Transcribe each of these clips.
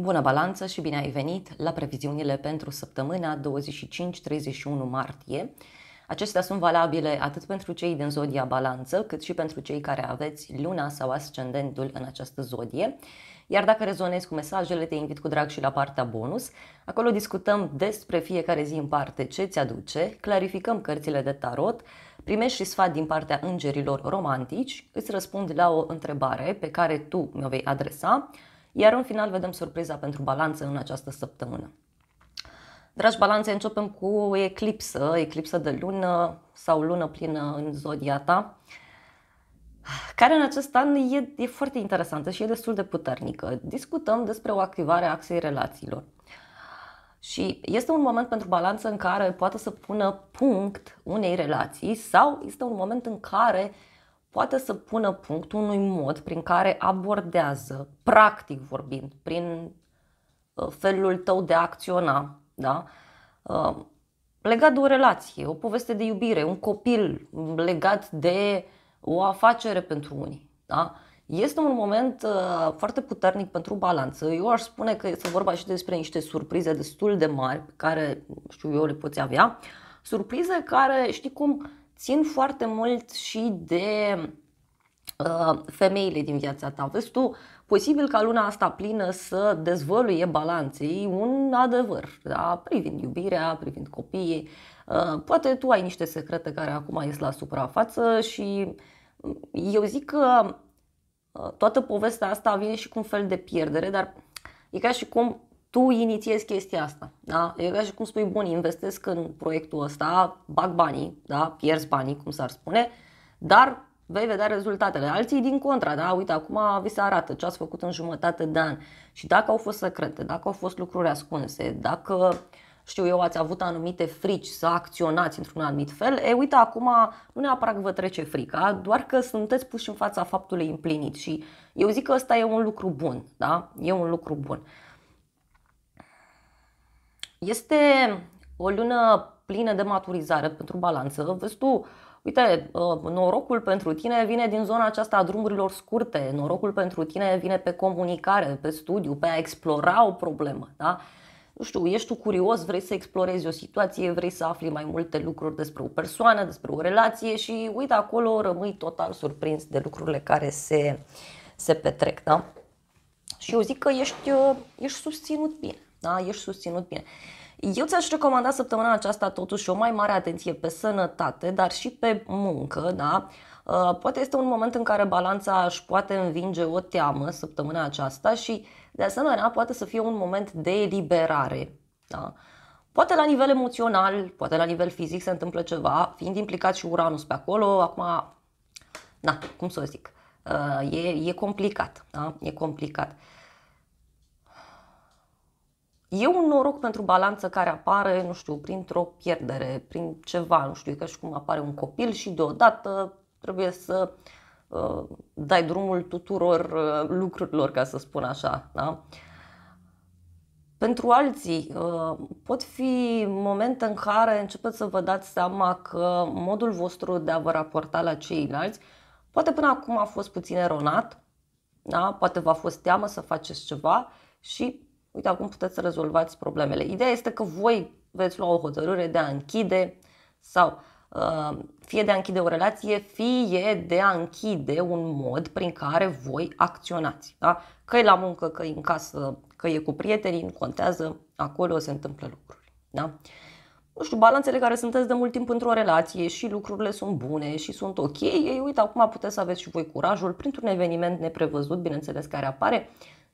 Bună balanță și bine ai venit la previziunile pentru săptămâna 25-31 martie. Acestea sunt valabile atât pentru cei din zodia balanță, cât și pentru cei care aveți luna sau ascendentul în această zodie. Iar dacă rezonezi cu mesajele, te invit cu drag și la partea bonus. Acolo discutăm despre fiecare zi în parte ce ți aduce, clarificăm cărțile de tarot, primești și sfat din partea îngerilor romantici, îți răspund la o întrebare pe care tu mi-o vei adresa, iar în final vedem surpriza pentru balanță în această săptămână. Dragi balanțe, începem cu o eclipsă, eclipsă de lună sau lună plină în zodia ta, care în acest an e, e foarte interesantă și e destul de puternică. Discutăm despre o activare a axei relațiilor. Și este un moment pentru balanță în care poate să pună punct unei relații sau este un moment în care uh, poate să pună punct unui mod prin care abordează, practic vorbind, prin uh, felul tău de a acționa, da? Uh, legat de o relație, o poveste de iubire, un copil legat de o afacere pentru unii. Da? Este un moment uh, foarte puternic pentru balanță. Eu aș spune că este vorba și despre niște surprize destul de mari pe care, știu eu, le poți avea. Surprize care, știi cum, țin foarte mult și de uh, femeile din viața ta. Vezi tu, posibil ca luna asta plină să dezvăluie balanței un adevăr da? privind iubirea, privind copiii. Uh, poate tu ai niște secrete care acum ies la suprafață și mm, eu zic că uh, toată povestea asta vine și cu un fel de pierdere, dar e ca și cum tu inițiezi chestia asta. Da? E ca și cum spui, bun, investesc în proiectul ăsta, bag banii, da? pierzi banii, cum s-ar spune, dar vei vedea rezultatele. Alții din contra, da, uite, acum vi se arată ce ați făcut în jumătate de an și dacă au fost secrete, dacă au fost lucruri ascunse, dacă știu eu, ați avut anumite frici să acționați într-un anumit fel, e uite acum nu neapărat că vă trece frica, doar că sunteți puși în fața faptului împlinit și eu zic că ăsta e un lucru bun, da? E un lucru bun. Este o lună plină de maturizare pentru balanță. Vezi tu, uite, ă, norocul pentru tine vine din zona aceasta a drumurilor scurte, norocul pentru tine vine pe comunicare, pe studiu, pe a explora o problemă. Da? nu știu, ești tu curios, vrei să explorezi o situație, vrei să afli mai multe lucruri despre o persoană, despre o relație și uite acolo rămâi total surprins de lucrurile care se, se petrec, da? Și eu zic că ești, ă, ești susținut bine da? ești susținut bine. Eu ți-aș recomanda săptămâna aceasta totuși o mai mare atenție pe sănătate, dar și pe muncă, da? Uh, poate este un moment în care balanța își poate învinge o teamă săptămâna aceasta și, de asemenea, poate să fie un moment de eliberare. Da? Poate la nivel emoțional, poate la nivel fizic se întâmplă ceva, fiind implicat și Uranus pe acolo, acum, na, cum să o zic, uh, e, e complicat, da? e complicat. E un noroc pentru balanță care apare, nu știu, printr-o pierdere, prin ceva, nu știu, ca și cum apare un copil și deodată trebuie să uh, dai drumul tuturor uh, lucrurilor, ca să spun așa. Da? Pentru alții, uh, pot fi momente în care începeți să vă dați seama că modul vostru de a vă raporta la ceilalți poate până acum a fost puțin eronat, da? poate v-a fost teamă să faceți ceva și uite acum puteți să rezolvați problemele. Ideea este că voi veți lua o hotărâre de a închide sau uh, fie de a închide o relație, fie de a închide un mod prin care voi acționați. Da? Că e la muncă, că e în casă, că e cu prietenii, nu contează, acolo se întâmplă lucruri. Da? Nu știu, balanțele care sunteți de mult timp într-o relație și lucrurile sunt bune și sunt ok, ei, uite, acum puteți să aveți și voi curajul printr-un eveniment neprevăzut, bineînțeles, care apare,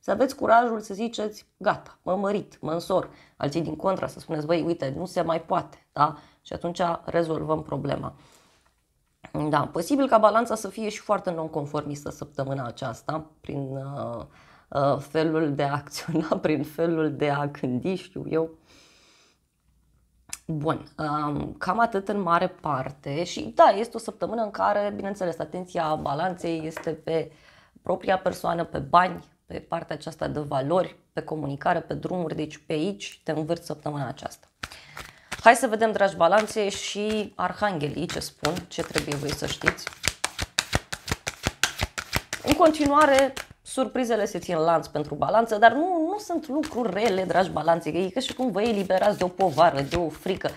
să aveți curajul să ziceți, gata, mă mărit, mă însor. Alții din contra să spuneți, băi, uite, nu se mai poate, da? Și atunci rezolvăm problema. Da, posibil ca balanța să fie și foarte nonconformistă săptămâna aceasta, prin uh, uh, felul de a acționa, prin felul de a gândi, știu eu. Bun, um, cam atât în mare parte și da, este o săptămână în care, bineînțeles, atenția balanței este pe propria persoană, pe bani, pe partea aceasta de valori, pe comunicare, pe drumuri, deci pe aici te învârți săptămâna aceasta. Hai să vedem, dragi balanțe, și arhanghelii ce spun, ce trebuie voi să știți. În continuare, surprizele se țin lanț pentru balanță, dar nu, nu sunt lucruri rele, dragi balanțe, că e ca și cum vă eliberați de o povară, de o frică.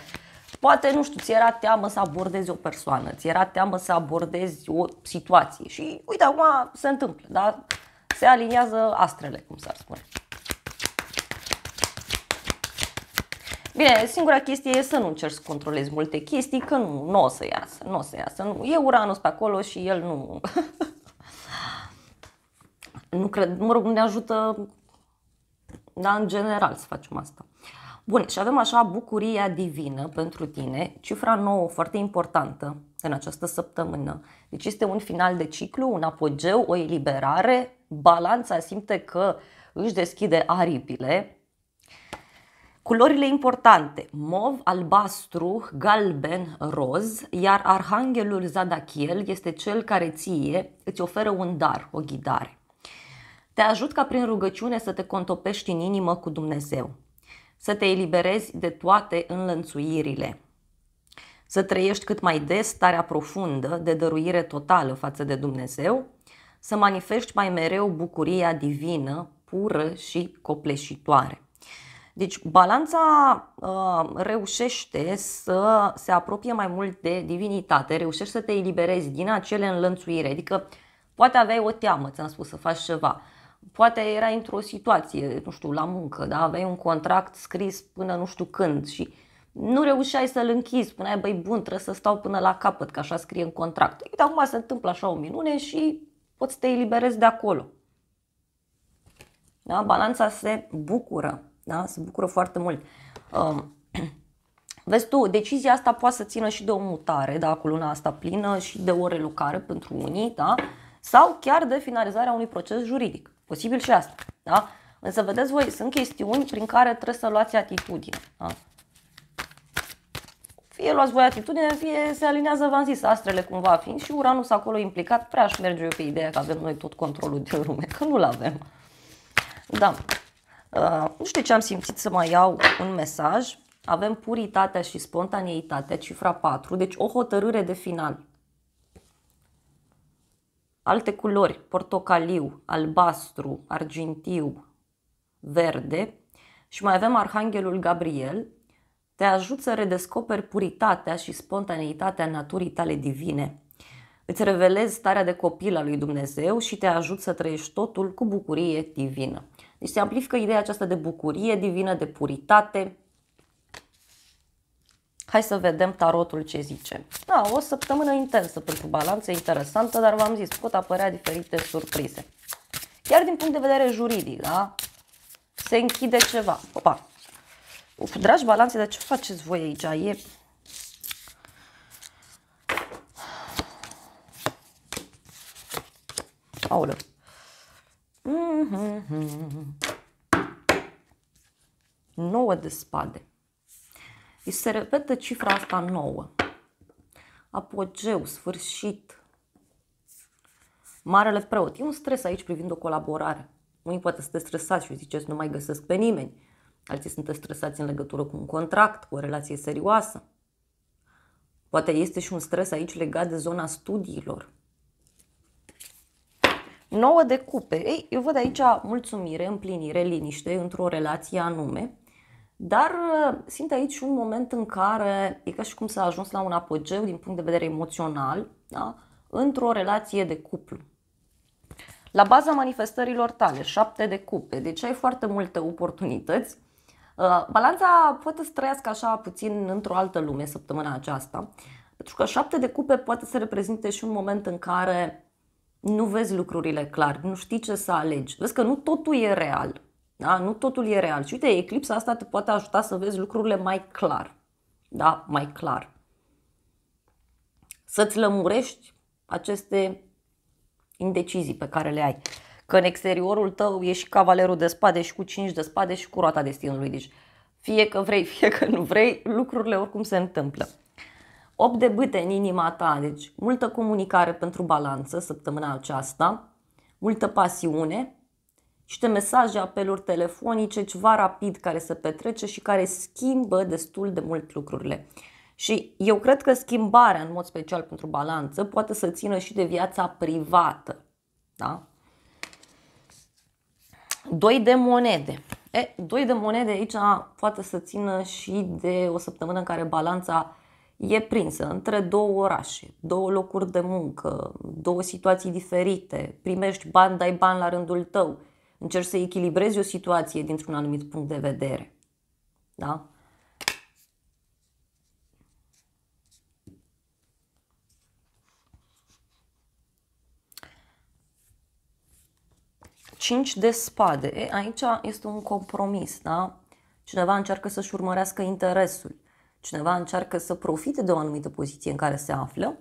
Poate, nu știu, ți era teamă să abordezi o persoană, ți era teamă să abordezi o situație și uite, acum se întâmplă, da? se aliniază astrele, cum s-ar spune. Bine, singura chestie e să nu încerci să controlezi multe chestii, că nu, nu o să iasă, nu o să iasă. Nu. E Uranus pe acolo și el nu... nu cred, mă rog, nu ne ajută, dar în general să facem asta. Bun, și avem așa bucuria divină pentru tine, cifra nouă foarte importantă în această săptămână. Deci este un final de ciclu, un apogeu, o eliberare, balanța simte că își deschide aripile. Culorile importante, mov, albastru, galben, roz, iar arhanghelul Zadachiel este cel care ție îți oferă un dar, o ghidare. Te ajut ca prin rugăciune să te contopești în inimă cu Dumnezeu, să te eliberezi de toate înlănțuirile, să trăiești cât mai des starea profundă de dăruire totală față de Dumnezeu să manifesti mai mereu bucuria divină, pură și copleșitoare. Deci balanța uh, reușește să se apropie mai mult de divinitate, reușești să te eliberezi din acele înlănțuire, adică poate aveai o teamă, ți-am spus, să faci ceva, poate era într-o situație, nu știu, la muncă, da? aveai un contract scris până nu știu când și nu reușeai să-l închizi, spuneai, băi bun, trebuie să stau până la capăt, că așa scrie în contract. Uite, acum se întâmplă așa o minune și poți să te eliberezi de acolo. Da? Balanța se bucură, da? se bucură foarte mult. Um, vezi tu, decizia asta poate să țină și de o mutare, da, cu luna asta plină și de o relocare pentru unii, da? sau chiar de finalizarea unui proces juridic. Posibil și asta. Da? Însă, vedeți voi, sunt chestiuni prin care trebuie să luați atitudine. Da? Fie luați voi atitudine, fie se alinează, v-am zis, astrele cumva fiind și Uranus acolo implicat, prea aș merge eu pe ideea că avem noi tot controlul de lume, că nu-l avem. Da. Uh, nu știu ce am simțit să mai iau un mesaj. Avem puritatea și spontaneitatea, cifra 4, deci o hotărâre de final. Alte culori, portocaliu, albastru, argintiu, verde și mai avem Arhanghelul Gabriel, te ajut să redescoperi puritatea și spontaneitatea naturii tale divine. Îți revelezi starea de copil a lui Dumnezeu și te ajut să trăiești totul cu bucurie divină. Deci se amplifică ideea aceasta de bucurie divină, de puritate. Hai să vedem tarotul ce zice. Da, o săptămână intensă pentru balanță, interesantă, dar v-am zis, pot apărea diferite surprize. Chiar din punct de vedere juridic, da? Se închide ceva. Opa, Dragi balanțe, dar ce faceți voi aici? E... Aulă. Mm -hmm. Nouă de spade. Îi se repetă cifra asta nouă. Apogeu, sfârșit. Marele preot. E un stres aici privind o colaborare. Unii poate să te stresați și ziceți nu mai găsesc pe nimeni alții sunt stresați în legătură cu un contract, cu o relație serioasă. Poate este și un stres aici legat de zona studiilor. 9 de cupe. Ei, eu văd aici mulțumire, împlinire, liniște într-o relație anume, dar uh, simt aici un moment în care e ca și cum s-a ajuns la un apogeu din punct de vedere emoțional, da? într-o relație de cuplu. La baza manifestărilor tale, șapte de cupe, deci ai foarte multe oportunități Uh, balanța poate să trăiască așa puțin într-o altă lume săptămâna aceasta, pentru că șapte de cupe poate să reprezinte și un moment în care nu vezi lucrurile clar, nu știi ce să alegi. Vezi că nu totul e real. Da? Nu totul e real. Și uite, eclipsa asta te poate ajuta să vezi lucrurile mai clar. Da? Mai clar. Să-ți lămurești aceste indecizii pe care le ai că în exteriorul tău ești cavalerul de spade și cu cinci de spade și cu roata destinului. Deci fie că vrei, fie că nu vrei, lucrurile oricum se întâmplă. 8 de bâte în inima ta, deci multă comunicare pentru balanță săptămâna aceasta, multă pasiune, niște mesaje, apeluri telefonice, ceva rapid care se petrece și care schimbă destul de mult lucrurile. Și eu cred că schimbarea, în mod special pentru balanță, poate să țină și de viața privată. Da? 2 de monede. E, 2 de monede aici poate să țină și de o săptămână în care balanța e prinsă între două orașe, două locuri de muncă, două situații diferite, primești bani, dai bani la rândul tău, încerci să echilibrezi o situație dintr-un anumit punct de vedere. Da? 5 de spade. E, aici este un compromis, da? Cineva încearcă să-și urmărească interesul, cineva încearcă să profite de o anumită poziție în care se află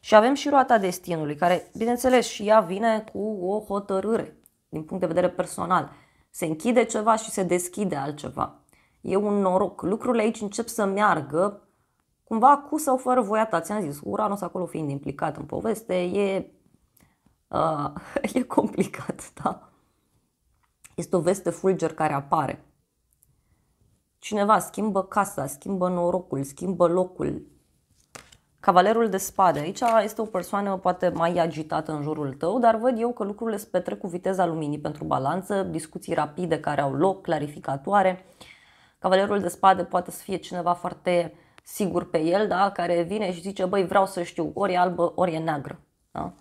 și avem și roata destinului, care, bineînțeles, și ea vine cu o hotărâre din punct de vedere personal. Se închide ceva și se deschide altceva. E un noroc. Lucrurile aici încep să meargă cumva cu sau fără voia ta. Ți-am zis, Uranus acolo fiind implicat în poveste, e Uh, e complicat, da? Este o veste fulger care apare. Cineva schimbă casa, schimbă norocul, schimbă locul. Cavalerul de spade. Aici este o persoană poate mai agitată în jurul tău, dar văd eu că lucrurile se petrec cu viteza luminii pentru balanță, discuții rapide care au loc, clarificatoare. Cavalerul de spade poate să fie cineva foarte sigur pe el, da? care vine și zice, băi, vreau să știu, ori e albă, ori e neagră. Da?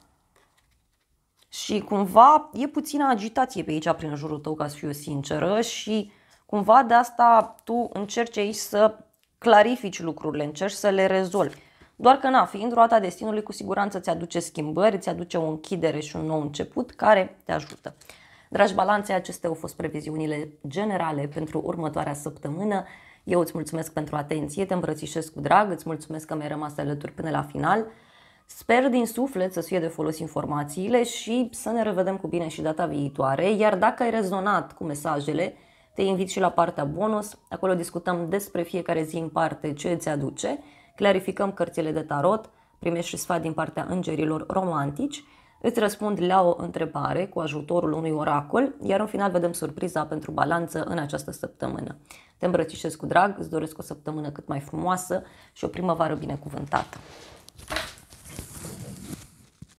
Și cumva e puțină agitație pe aici prin jurul tău, ca să fiu sinceră, și cumva de asta tu încerci aici să clarifici lucrurile, încerci să le rezolvi. Doar că, na, fiind roata destinului, cu siguranță îți aduce schimbări, îți aduce o închidere și un nou început care te ajută. Dragi balanțe, acestea au fost previziunile generale pentru următoarea săptămână. Eu îți mulțumesc pentru atenție, te îmbrățișez cu drag, îți mulțumesc că mi-ai rămas alături până la final. Sper din suflet să fie de folos informațiile și să ne revedem cu bine și data viitoare, iar dacă ai rezonat cu mesajele, te invit și la partea bonus, acolo discutăm despre fiecare zi în parte ce îți aduce, clarificăm cărțile de tarot, primești și sfat din partea îngerilor romantici, îți răspund la o întrebare cu ajutorul unui oracol, iar în final vedem surpriza pentru balanță în această săptămână. Te îmbrățișez cu drag, îți doresc o săptămână cât mai frumoasă și o primăvară binecuvântată.